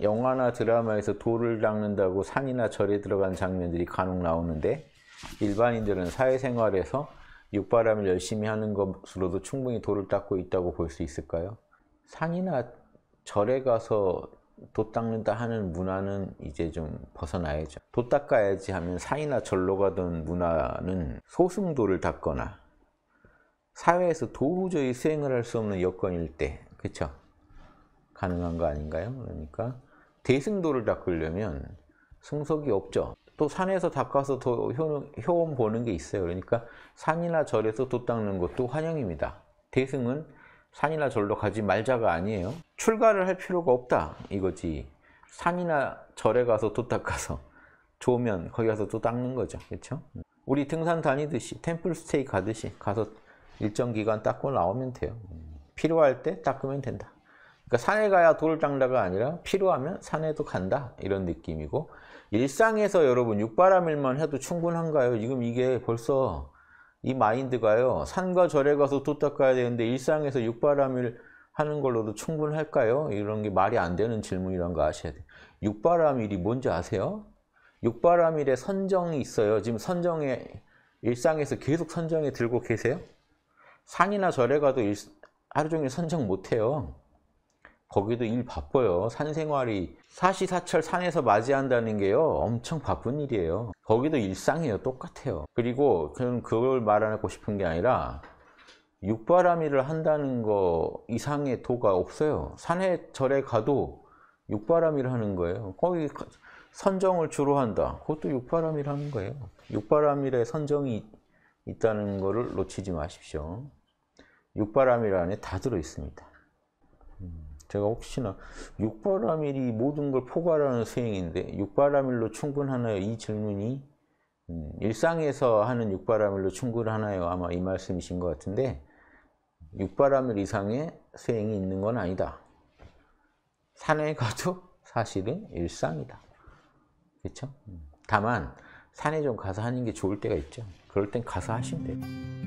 영화나 드라마에서 돌을 닦는다고 산이나 절에 들어간 장면들이 간혹 나오는데 일반인들은 사회생활에서 육바람을 열심히 하는 것으로도 충분히 돌을 닦고 있다고 볼 수 있을까요? 산이나 절에 가서 돛 닦는다 하는 문화는 이제 좀 벗어나야죠. 돛 닦아야지 하면 산이나 절로 가던 문화는 소승도를 닦거나 사회에서 도저히 수행을 할 수 없는 여건일 때, 그렇죠? 가능한 거 아닌가요? 그러니까 대승도를 닦으려면 승석이 없죠. 또 산에서 닦아서 더 효험 보는 게 있어요. 그러니까 산이나 절에서 도 닦는 것도 환영입니다. 대승은 산이나 절로 가지 말자가 아니에요. 출가를 할 필요가 없다 이거지. 산이나 절에 가서 도 닦아서 좋으면 거기 가서 또 닦는 거죠. 그렇죠? 우리 등산 다니듯이 템플스테이 가듯이 가서 일정 기간 닦고 나오면 돼요. 필요할 때 닦으면 된다. 그러니까 산에 가야 돌장다가 아니라 필요하면 산에도 간다 이런 느낌이고 일상에서 여러분 육바람일만 해도 충분한가요? 지금 이게 벌써 이 마인드가요. 산과 절에 가서 또 닦아야 되는데 일상에서 육바람일 하는 걸로도 충분할까요? 이런 게 말이 안 되는 질문이란 거 아셔야 돼요. 육바람일이 뭔지 아세요? 육바람일에 선정이 있어요. 지금 선정에 일상에서 계속 선정에 들고 계세요? 산이나 절에 가도 일, 하루 종일 선정 못해요. 거기도 일 바빠요. 산생활이 사시사철 산에서 맞이한다는 게요. 엄청 바쁜 일이에요. 거기도 일상이에요. 똑같아요. 그리고 그걸 말하고 싶은 게 아니라 육바람이를 한다는 거 이상의 도가 없어요. 산에 절에 가도 육바람이를 하는 거예요. 거기 선정을 주로 한다. 그것도 육바람이를 하는 거예요. 육바람일에 선정이 있다는 것을 놓치지 마십시오. 육바람이라는 다 들어 있습니다. 음. 제가 혹시나 육바라밀이 모든 걸 포괄하는 수행인데 육바라밀로 충분하나요? 이 질문이 음, 일상에서 하는 육바라밀로 충분하나요? 아마 이 말씀이신 것 같은데 육바라밀 이상의 수행이 있는 건 아니다. 산에 가도 사실은 일상이다. 그렇죠? 다만 산에 좀 가서 하는 게 좋을 때가 있죠. 그럴 땐 가서 하시면 돼요.